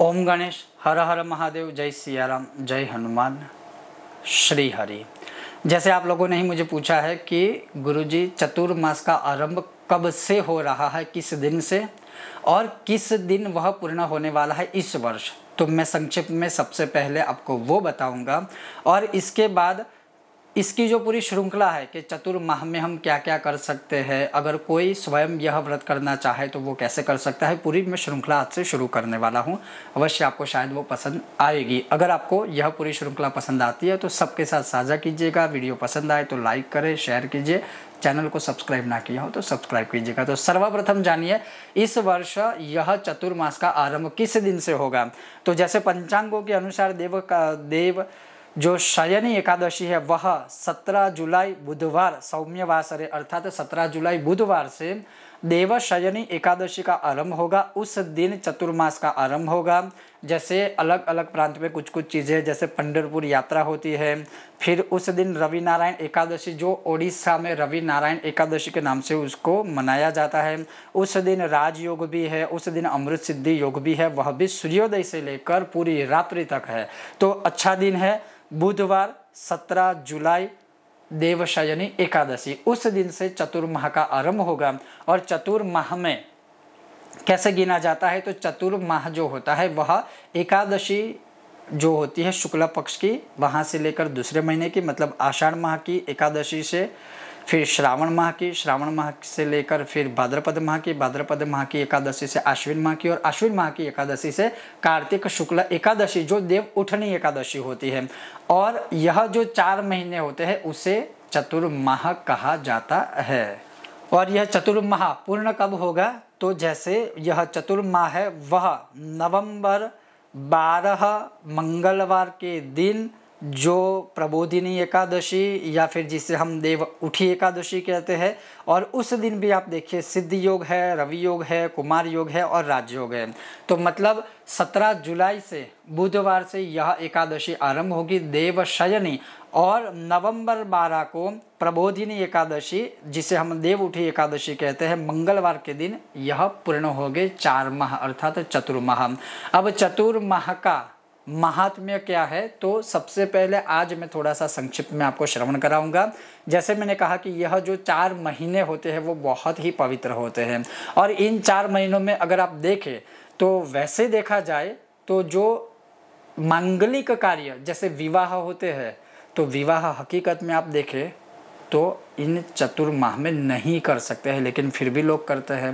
ओम गणेश हर हर महादेव जय सियाराम जय हनुमान श्री हरि जैसे आप लोगों ने ही मुझे पूछा है कि गुरुजी चतुर्मास का आरंभ कब से हो रहा है किस दिन से और किस दिन वह पूर्ण होने वाला है इस वर्ष तो मैं संक्षिप्त में सबसे पहले आपको वो बताऊंगा और इसके बाद इसकी जो पूरी श्रृंखला है कि चतुर्माह में हम क्या क्या कर सकते हैं अगर कोई स्वयं यह व्रत करना चाहे तो वो कैसे कर सकता है पूरी मैं श्रृंखला आज से शुरू करने वाला हूँ अवश्य आपको शायद वो पसंद आएगी अगर आपको यह पूरी श्रृंखला पसंद आती है तो सबके साथ साझा कीजिएगा वीडियो पसंद आए तो लाइक करें शेयर कीजिए चैनल को सब्सक्राइब ना किया हो तो सब्सक्राइब कीजिएगा तो सर्वप्रथम जानिए इस वर्ष यह चतुर्मास का आरंभ किस दिन से होगा तो जैसे पंचांगों के अनुसार देव का देव जो शयनी एकादशी है वह 17 जुलाई बुधवार सौम्यवासरे अर्थात 17 जुलाई बुधवार से देव शयनी एकादशी का आरंभ होगा उस दिन चतुर्मास का आरंभ होगा जैसे अलग अलग प्रांत में कुछ कुछ चीज़ें जैसे पंडरपुर यात्रा होती है फिर उस दिन रवि नारायण एकादशी जो ओडिशा में रवि नारायण एकादशी के नाम से उसको मनाया जाता है उस दिन राजयोग भी है उस दिन अमृत सिद्धि योग भी है वह भी सूर्योदय से लेकर पूरी रात्रि तक है तो अच्छा दिन है बुधवार 17 जुलाई देवशयनी एकादशी उस दिन से चतुर्माह का आरंभ होगा और चतुर्माह में कैसे गिना जाता है तो चतुर्माह जो होता है वह एकादशी जो होती है शुक्ला पक्ष की वहाँ से लेकर दूसरे महीने की मतलब आषाढ़ माह की एकादशी से फिर श्रावण माह की श्रावण माह से लेकर फिर भाद्रपद माह की भाद्रपद माह की एकादशी से आश्विन माह की और आश्विन माह की एकादशी से कार्तिक शुक्ल एकादशी जो देव उठनी एकादशी होती है और यह जो चार महीने होते हैं उसे चतुर्माह कहा जाता है और यह चतुर्माह पूर्ण कब होगा तो जैसे यह चतुर्माह है वह नवंबर बारह मंगलवार के दिन जो प्रबोधिनी एकादशी या फिर जिसे हम देव उठी एकादशी कहते हैं और उस दिन भी आप देखिए सिद्ध योग है रवि योग है कुमार योग है और राजयोग है तो मतलब 17 जुलाई से बुधवार से यह एकादशी आरंभ होगी देव शयनी और नवंबर 12 को प्रबोधिनी एकादशी जिसे हम देव उठी एकादशी कहते हैं मंगलवार के दिन यह पूर्ण हो गए चार माह अर्थात चतुर्माह अब चतुर्माह का महात्म्य क्या है तो सबसे पहले आज मैं थोड़ा सा संक्षिप्त में आपको श्रवण कराऊंगा जैसे मैंने कहा कि यह जो चार महीने होते हैं वो बहुत ही पवित्र होते हैं और इन चार महीनों में अगर आप देखें तो वैसे देखा जाए तो जो मांगलिक कार्य जैसे विवाह होते हैं तो विवाह हकीकत में आप देखें तो इन चतुर्माह में नहीं कर सकते हैं लेकिन फिर भी लोग करते हैं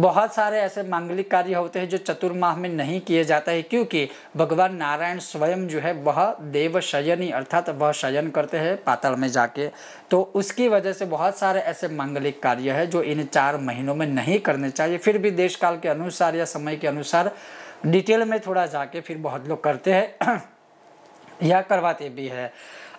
बहुत सारे ऐसे मांगलिक कार्य होते हैं जो चतुर्माह में नहीं किए जाते हैं क्योंकि भगवान नारायण स्वयं जो है वह देव शयनी अर्थात वह शयन करते हैं पाताल में जाके तो उसकी वजह से बहुत सारे ऐसे मांगलिक कार्य है जो इन चार महीनों में नहीं करने चाहिए फिर भी देश काल के अनुसार या समय के अनुसार डिटेल में थोड़ा जाके फिर बहुत लोग करते हैं यह करवाते भी है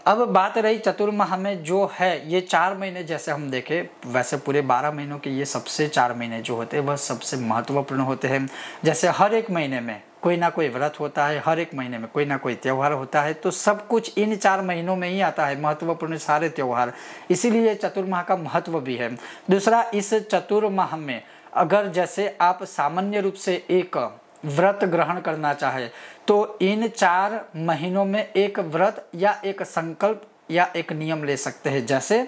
अब बात रही चतुर्माह में जो है ये चार महीने जैसे हम देखें वैसे पूरे बारह महीनों के ये सबसे चार महीने जो होते हैं वह सबसे महत्वपूर्ण होते हैं जैसे हर एक महीने में कोई ना कोई व्रत होता है हर एक महीने में कोई ना कोई त्यौहार होता है तो सब कुछ इन चार महीनों में ही आता है महत्वपूर्ण सारे त्यौहार इसीलिए चतुर्माह का महत्व भी है दूसरा इस चतुर्माह में अगर जैसे आप सामान्य रूप से एक व्रत ग्रहण करना चाहे तो इन चार महीनों में एक व्रत या एक संकल्प या एक नियम ले सकते हैं जैसे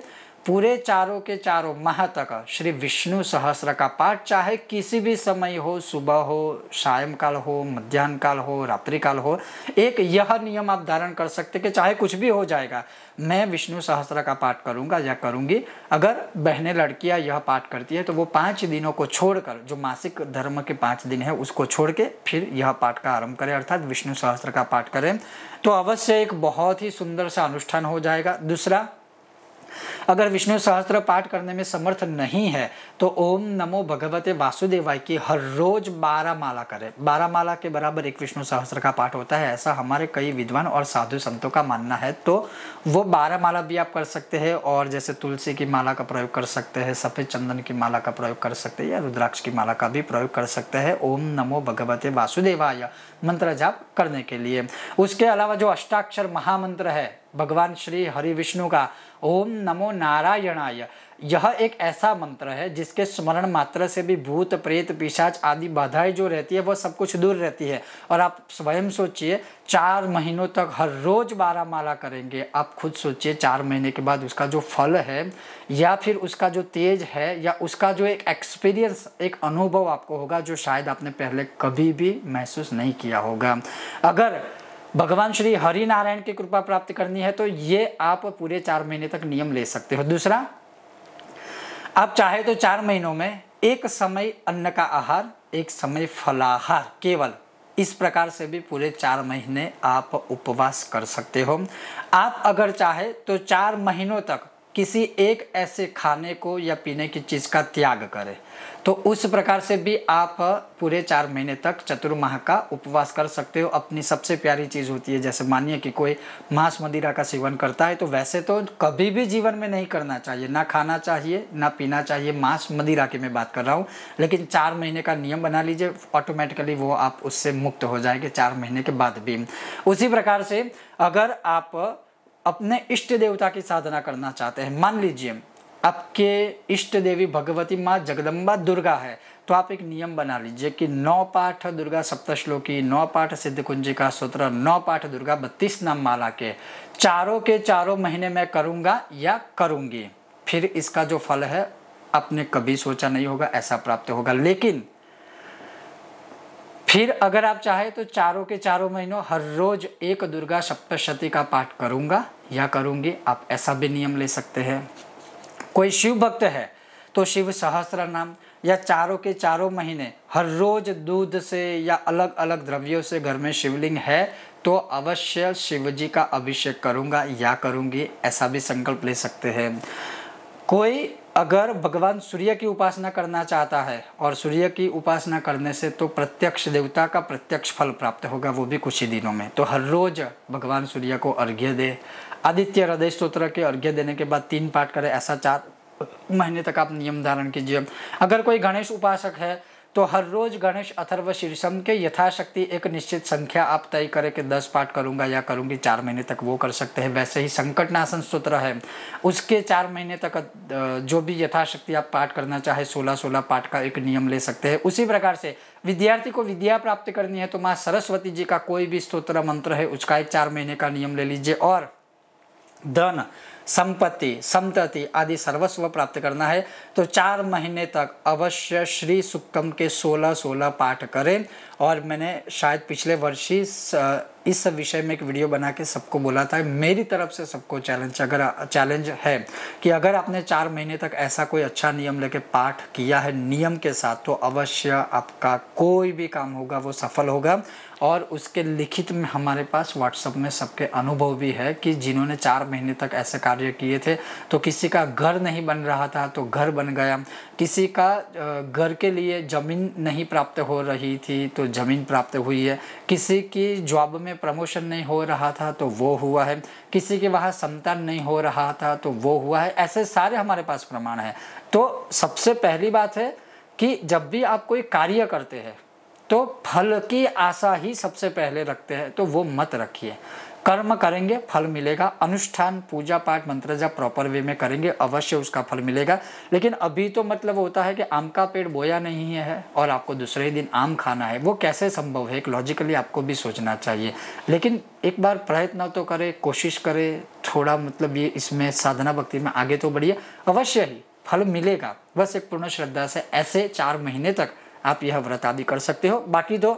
पूरे चारों के चारों माह तक श्री विष्णु सहस्र का पाठ चाहे किसी भी समय हो सुबह हो सायंकाल हो मध्यान्ह काल हो रात्रि काल हो एक यह नियम आप धारण कर सकते कि चाहे कुछ भी हो जाएगा मैं विष्णु सहस्र का पाठ करूंगा या करूंगी अगर बहनें लड़कियां यह पाठ करती है तो वो पाँच दिनों को छोड़कर जो मासिक धर्म के पाँच दिन है उसको छोड़ के फिर यह पाठ का आरम्भ करें अर्थात विष्णु सहस्त्र का पाठ करें तो अवश्य एक बहुत ही सुंदर सा अनुष्ठान हो जाएगा दूसरा अगर विष्णु सहस्त्र पाठ करने में समर्थ नहीं है तो ओम नमो भगवते वासुदेवाय की हर रोज बारह माला करें बारह माला के बराबर एक विष्णु सहस्त्र का पाठ होता है ऐसा हमारे कई विद्वान और साधु संतों का मानना है तो वो बारह माला भी आप कर सकते हैं और जैसे तुलसी की माला का प्रयोग कर सकते हैं सफ़ेद चंदन की माला का प्रयोग कर सकते हैं या रुद्राक्ष की माला का भी प्रयोग कर सकते हैं ओम नमो भगवते वासुदेवाय मंत्र जाप करने के लिए उसके अलावा जो अष्टाक्षर महामंत्र है भगवान श्री हरि विष्णु का ओम नमो नारायणाय यह एक ऐसा मंत्र है जिसके स्मरण मात्र से भी भूत प्रेत पिशाच आदि बाधाएं जो रहती है वह सब कुछ दूर रहती है और आप स्वयं सोचिए चार महीनों तक हर रोज बारह माला करेंगे आप खुद सोचिए चार महीने के बाद उसका जो फल है या फिर उसका जो तेज है या उसका जो एक एक्सपीरियंस एक अनुभव आपको होगा जो शायद आपने पहले कभी भी महसूस नहीं किया होगा अगर भगवान श्री हरि नारायण की कृपा प्राप्त करनी है तो ये आप पूरे चार महीने तक नियम ले सकते हो दूसरा आप चाहे तो चार महीनों में एक समय अन्न का आहार एक समय फलाहार केवल इस प्रकार से भी पूरे चार महीने आप उपवास कर सकते हो आप अगर चाहे तो चार महीनों तक किसी एक ऐसे खाने को या पीने की चीज़ का त्याग करें तो उस प्रकार से भी आप पूरे चार महीने तक चतुर्माह का उपवास कर सकते हो अपनी सबसे प्यारी चीज़ होती है जैसे मानिए कि कोई मांस मदिरा का सेवन करता है तो वैसे तो कभी भी जीवन में नहीं करना चाहिए ना खाना चाहिए ना पीना चाहिए मांस मदिरा की मैं बात कर रहा हूँ लेकिन चार महीने का नियम बना लीजिए ऑटोमेटिकली वो आप उससे मुक्त हो जाएंगे चार महीने के बाद भी उसी प्रकार से अगर आप अपने इष्ट देवता की साधना करना चाहते हैं मान लीजिए आपके इष्ट देवी भगवती माँ जगदम्बा दुर्गा है तो आप एक नियम बना लीजिए कि नौ पाठ दुर्गा सप्तश्लोकी नौ पाठ सिद्ध कुंजी का सूत्र नौ पाठ दुर्गा बत्तीस नाम माला के चारों के चारों महीने में करूँगा या करूँगी फिर इसका जो फल है आपने कभी सोचा नहीं होगा ऐसा प्राप्त होगा लेकिन फिर अगर आप चाहे तो चारों के चारों महीनों हर रोज एक दुर्गा सप्तशती का पाठ करूँगा या करूँगी आप ऐसा भी नियम ले सकते हैं कोई शिव भक्त है तो शिव सहस्र नाम या चारों के चारों महीने हर रोज दूध से या अलग अलग द्रव्यों से घर में शिवलिंग है तो अवश्य शिव जी का अभिषेक करूँगा या करूँगी ऐसा भी संकल्प ले सकते हैं कोई अगर भगवान सूर्य की उपासना करना चाहता है और सूर्य की उपासना करने से तो प्रत्यक्ष देवता का प्रत्यक्ष फल प्राप्त होगा वो भी कुछ ही दिनों में तो हर रोज भगवान सूर्य को अर्घ्य दे आदित्य हृदय स्त्रोत्र के अर्घ्य देने के बाद तीन पाठ करें ऐसा चार महीने तक आप नियम धारण कीजिए अगर कोई गणेश उपासक है तो हर रोज गणेश अथर्व शीर्षम के यथाशक्ति एक निश्चित संख्या आप तय करें कि दस पाठ करूंगा या करूंगी चार महीने तक वो कर सकते हैं वैसे ही संकटनाशन सूत्र है उसके चार महीने तक जो भी यथाशक्ति आप पाठ करना चाहे सोलह सोलह पाठ का एक नियम ले सकते हैं उसी प्रकार से विद्यार्थी को विद्या प्राप्त करनी है तो माँ सरस्वती जी का कोई भी स्त्रोत्र मंत्र है उसका एक चार महीने का नियम ले लीजिए और धन संपत्ति संतति आदि सर्वस्व प्राप्त करना है तो चार महीने तक अवश्य श्री सुक्कम के सोलह सोलह पाठ करें और मैंने शायद पिछले वर्ष ही इस विषय में एक वीडियो बना के सबको बोला था मेरी तरफ से सबको चैलेंज अगर चैलेंज है कि अगर आपने चार महीने तक ऐसा कोई अच्छा नियम लेके पाठ किया है नियम के साथ तो अवश्य आपका कोई भी काम होगा वो सफल होगा और उसके लिखित में हमारे पास व्हाट्सअप में सबके अनुभव भी है कि जिन्होंने चार महीने तक ऐसे काम कार्य किए थे तो किसी का घर नहीं बन रहा था तो घर बन गया किसी का घर के लिए ज़मीन नहीं प्राप्त हो रही थी तो ज़मीन प्राप्त हुई है किसी की जॉब में प्रमोशन नहीं हो रहा था तो वो हुआ है किसी के वहाँ संतान नहीं हो रहा था तो वो हुआ है ऐसे सारे हमारे पास प्रमाण है तो सबसे पहली बात है कि जब भी आप कोई कार्य करते हैं तो फल की आशा ही सबसे पहले रखते हैं तो वो मत रखिए कर्म करेंगे फल मिलेगा अनुष्ठान पूजा पाठ मंत्र जब प्रॉपर वे में करेंगे अवश्य उसका फल मिलेगा लेकिन अभी तो मतलब होता है कि आम का पेड़ बोया नहीं है और आपको दूसरे दिन आम खाना है वो कैसे संभव है एक लॉजिकली आपको भी सोचना चाहिए लेकिन एक बार प्रयत्न तो करे कोशिश करे थोड़ा मतलब ये इसमें साधना भक्ति में आगे तो बढ़िए अवश्य ही फल मिलेगा बस एक पूर्ण श्रद्धा से ऐसे चार महीने तक आप यह व्रत आदि कर सकते हो बाकी तो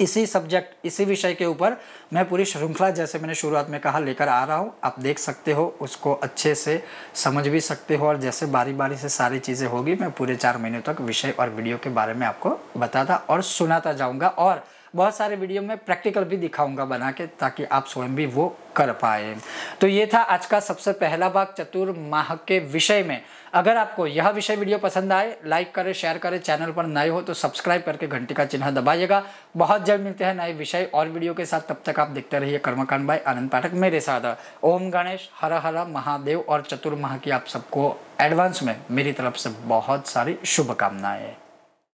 इसी सब्जेक्ट इसी विषय के ऊपर मैं पूरी श्रृंखला जैसे मैंने शुरुआत में कहा लेकर आ रहा हूँ आप देख सकते हो उसको अच्छे से समझ भी सकते हो और जैसे बारी बारी से सारी चीज़ें होगी मैं पूरे चार महीनों तक विषय और वीडियो के बारे में आपको बताता और सुनाता जाऊँगा और बहुत सारे वीडियो में प्रैक्टिकल भी दिखाऊंगा बना के ताकि आप स्वयं भी वो कर पाए तो ये था आज का सबसे पहला भाग चतुर माह के विषय में अगर आपको यह विषय वीडियो पसंद आए लाइक करें शेयर करें चैनल पर नए हो तो सब्सक्राइब करके घंटी का चिन्ह दबाइएगा बहुत जल्द मिलते हैं नए विषय और वीडियो के साथ तब तक आप देखते रहिए कर्मकांड भाई आनंद पाठक मेरे साथ ओम गणेश हर हर महादेव और माह की आप सबको एडवांस में मेरी तरफ से बहुत सारी शुभकामनाएं